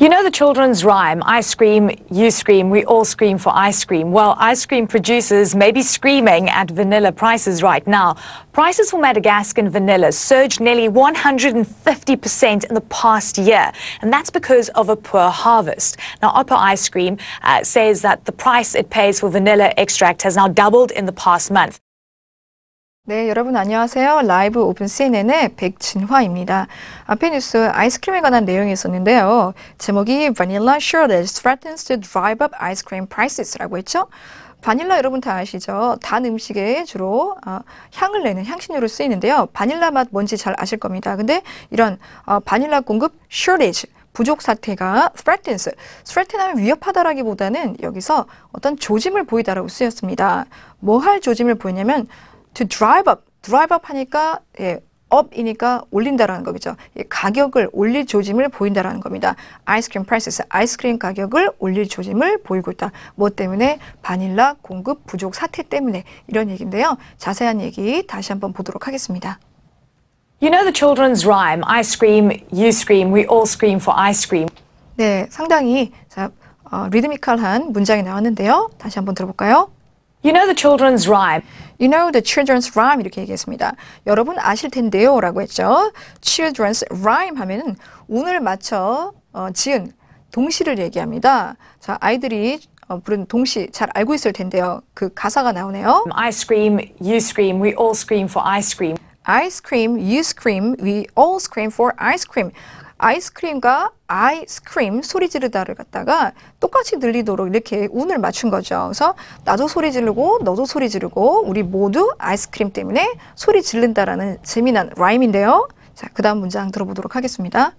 You know the children's rhyme, I scream, you scream, we all scream for ice cream. Well, ice cream producers may be screaming at vanilla prices right now. Prices for Madagascan vanilla surged nearly 150% in the past year, and that's because of a poor harvest. Now, Upper Ice Cream uh, says that the price it pays for vanilla extract has now doubled in the past month. 네, 여러분 안녕하세요. 라이브 오픈 CNN의 백진화입니다. 앞에 뉴스 아이스크림에 관한 내용이 있었는데요. 제목이 Vanilla Shortage Threatens to Drive Up Ice Cream Prices라고 했죠. 바닐라 여러분 다 아시죠? 단 음식에 주로 어, 향을 내는 향신료로 쓰이는데요. 바닐라 맛 뭔지 잘 아실 겁니다. 근데 이런 어, 바닐라 공급 shortage 부족 사태가 threatens, threaten 하면 위협하다라기보다는 여기서 어떤 조짐을 보이다라고 쓰였습니다. 뭐 할 조짐을 보이냐면 to drive up, drive up 하니까 예, up이니까 올린다라는 거겠죠. 가격을 올릴 조짐을 보인다라는 겁니다. 아이스크림 prices, 아이스크림 가격을 올릴 조짐을 보이고 있다. 뭐 때문에? 바닐라 공급 부족 사태 때문에 이런 얘기인데요. 자세한 얘기 다시 한번 보도록 하겠습니다. You know the children's rhyme, I scream, you scream, we all scream for ice cream. 네, 상당히 자, 어, 리드미컬한 문장이 나왔는데요. 다시 한번 들어볼까요? You know the children's rhyme. You know the children's rhyme 이렇게 얘기했습니다. 여러분 아실 텐데요 라고 했죠. Children's rhyme 하면은 운을 맞춰 어, 지은 동시를 얘기합니다. 자, 아이들이 어, 부른 동시 잘 알고 있을 텐데요. 그 가사가 나오네요. I scream, you scream, we all scream for ice cream. I scream, you scream, we all scream for ice cream. 아이스크림과 아이스크림 소리 지르다를 갖다가 똑같이 들리도록 이렇게 운을 맞춘 거죠. 그래서 나도 소리 지르고 너도 소리 지르고 우리 모두 아이스크림 때문에 소리 지른다라는 재미난 라임인데요. 자, 그다음 문장 들어보도록 하겠습니다.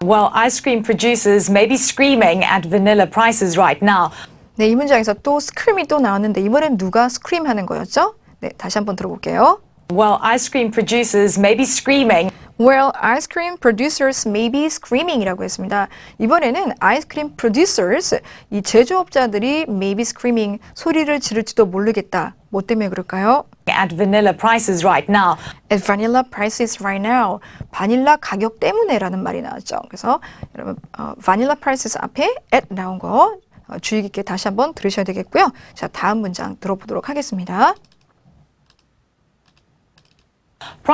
Well, ice cream producers may be screaming at vanilla prices right now. 네, 이 문장에서 또스크림이또 나왔는데 이번엔 누가 스크림 하는 거였죠? 네, 다시 한번 들어볼게요. Well, ice cream producers may be screaming Well, ice cream producers may be screaming이라고 했습니다. 이번에는 ice cream producers, 이 제조업자들이 may be screaming, 소리를 지를지도 모르겠다. 뭐 때문에 그럴까요? At vanilla prices right now. At vanilla prices right now. 바닐라 가격 때문에라는 말이 나왔죠. 그래서 여러분 어, vanilla prices 앞에 at 나온 거 주의 깊게 다시 한번 들으셔야 되겠고요. 자, 다음 문장 들어보도록 하겠습니다.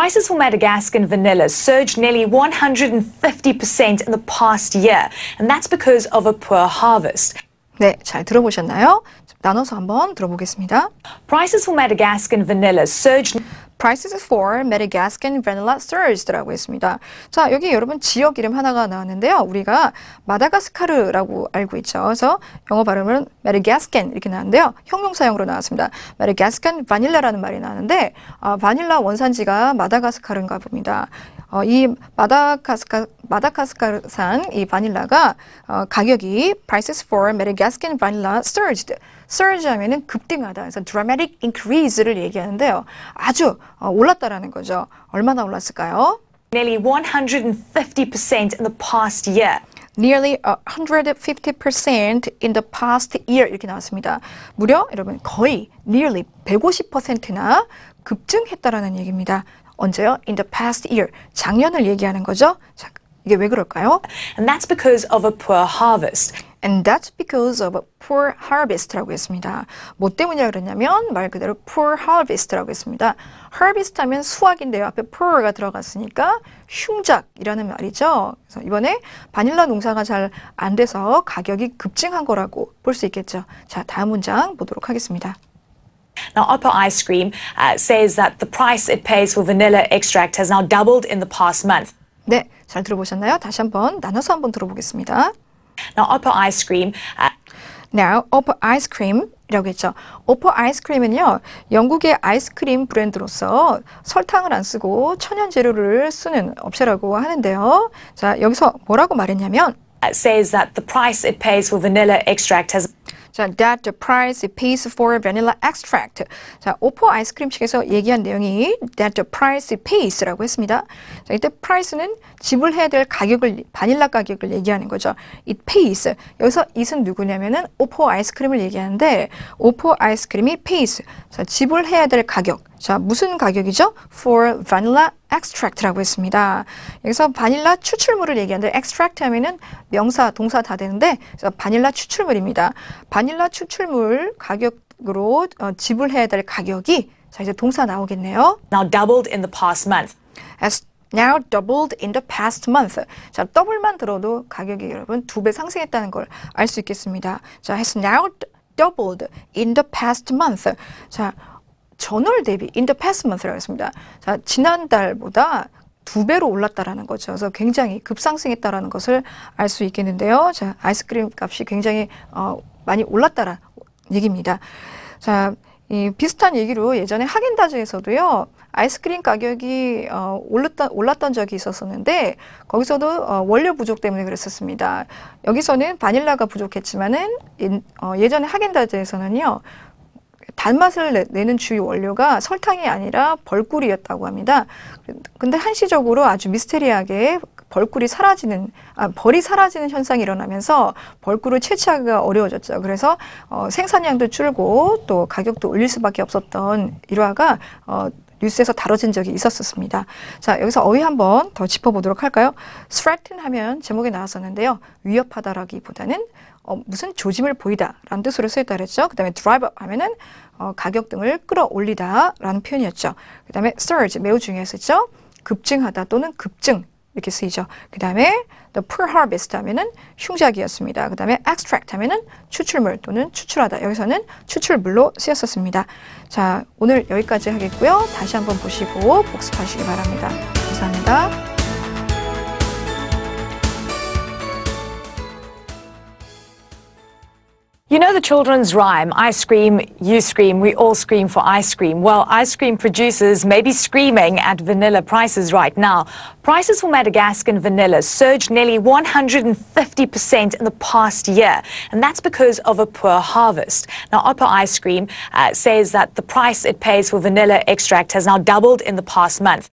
Prices for Madagascar vanilla surged nearly 150% in the past year, and that's because of a poor harvest. 네, 잘 들어보셨나요? 나눠서 한번 들어보겠습니다. Prices for Madagascar vanilla surged Prices for Madagascan Vanilla s u r g 라고 했습니다. 자, 여기 여러분 지역 이름 하나가 나왔는데요. 우리가 마다가스카르라고 알고 있죠. 그래서 영어 발음은 Madagascan 이렇게 나왔는데요. 형용사형으로 나왔습니다. Madagascan Vanilla라는 말이 나왔는데 아, 바닐라 원산지가 마다가스카르인가 봅니다. 어, 이 마다카스카, 마다카스카산 이 바닐라가 어, 가격이 prices for Madagascan vanilla surged. surge 하면은 급등하다. 그래서 dramatic increase를 얘기하는데요. 아주 어, 올랐다라는 거죠. 얼마나 올랐을까요? Nearly 150% in the past year. nearly 150% in the past year 이렇게 나왔습니다. 무려 여러분 거의 nearly 150%나 급증했다라는 얘기입니다. 언제요? In the past year. 작년을 얘기하는 거죠. 자, 이게 왜 그럴까요? And that's because of a poor harvest. And that's because of a poor harvest라고 했습니다. 뭐 때문이라 그랬냐면 말 그대로 poor harvest라고 했습니다. harvest 하면 수확인데요. 앞에 poor가 들어갔으니까 흉작이라는 말이죠. 그래서 이번에 바닐라 농사가 잘 안 돼서 가격이 급증한 거라고 볼 수 있겠죠. 자, 다음 문장 보도록 하겠습니다. Now, u p p e r Ice Cream uh, says that the price it pays for vanilla extract has now doubled in the past month. 네, 잘 들어보셨나요? 다시 한번 나눠서 한번 들어보겠습니다. Now, Oppo Ice Cream. Uh, Now, Oppo Ice Cream 이라고 했죠. 오퍼 아이스크림은요, 영국의 아이스크림 브랜드로서 설탕을 안 쓰고 천연 재료를 쓰는 업체라고 하는데요. 자, 여기서 뭐라고 말했냐면, says that the price it pays for vanilla extract has 자, that the price it pays for vanilla extract. 자, 오퍼 아이스크림 측에서 얘기한 내용이 that the price it pays라고 했습니다. 자, 이때 price는 지불해야 될 가격을 바닐라 가격을 얘기하는 거죠. it pays. 여기서 it은 누구냐면은 오퍼 아이스크림을 얘기하는데 오퍼 아이스크림이 pays. 자, 지불해야 될 가격 자, 무슨 가격이죠? For vanilla extract라고 했습니다. 여기서 바닐라 추출물을 얘기하는데 extract 하면은 명사, 동사 다 되는데 그래서 바닐라 추출물입니다. 바닐라 추출물 가격으로 어, 지불해야 될 가격이 자, 이제 동사 나오겠네요. Now doubled in the past month. As now doubled in the past month. 자, 더블만 들어도 가격이 여러분 두 배 상승했다는 걸 알 수 있겠습니다. 자, has now doubled in the past month. 자, 전월 대비 인더 패스 e p a s 라고 했습니다. 자, 지난달보다 두 배로 올랐다라는 거죠. 그래서 굉장히 급상승했다라는 것을 알 수 있겠는데요. 자, 아이스크림 값이 굉장히 어, 많이 올랐다라 얘기입니다. 자, 이 비슷한 얘기로 예전에 하겐다즈에서도요. 아이스크림 가격이 어, 올랐다 올랐던 적이 있었었는데 거기서도 어, 원료 부족 때문에 그랬었습니다. 여기서는 바닐라가 부족했지만은 인, 어, 예전에 하겐다즈에서는요. 단맛을 내는 주요 원료가 설탕이 아니라 벌꿀이었다고 합니다. 근데 한시적으로 아주 미스테리하게 벌꿀이 사라지는 아, 벌이 사라지는 현상이 일어나면서 벌꿀을 채취하기가 어려워졌죠. 그래서 어, 생산량도 줄고 또 가격도 올릴 수밖에 없었던 일화가 어, 뉴스에서 다뤄진 적이 있었습니다 자, 여기서 어휘 한번 더 짚어보도록 할까요? threaten 하면 제목에 나왔었는데요. 위협하다라기보다는 어, 무슨 조짐을 보이다라는 뜻으로 쓰였다 그랬죠. 그 다음에 drive up 하면은 어, 가격 등을 끌어올리다라는 표현이었죠. 그 다음에 surge 매우 중요했었죠. 급증하다 또는 급증 이렇게 쓰이죠. 그 다음에 the poor harvest 하면은 흉작이었습니다. 그 다음에 extract 하면은 추출물 또는 추출하다. 여기서는 추출물로 쓰였었습니다. 자, 오늘 여기까지 하겠고요. 다시 한번 보시고 복습하시기 바랍니다. 감사합니다. You know the children's rhyme, I scream, you scream, we all scream for ice cream. Well, ice cream producers may be screaming at vanilla prices right now. Prices for Madagascan vanilla surged nearly 150% in the past year, and that's because of a poor harvest. Now, Upper Ice Cream uh, says that the price it pays for vanilla extract has now doubled in the past month.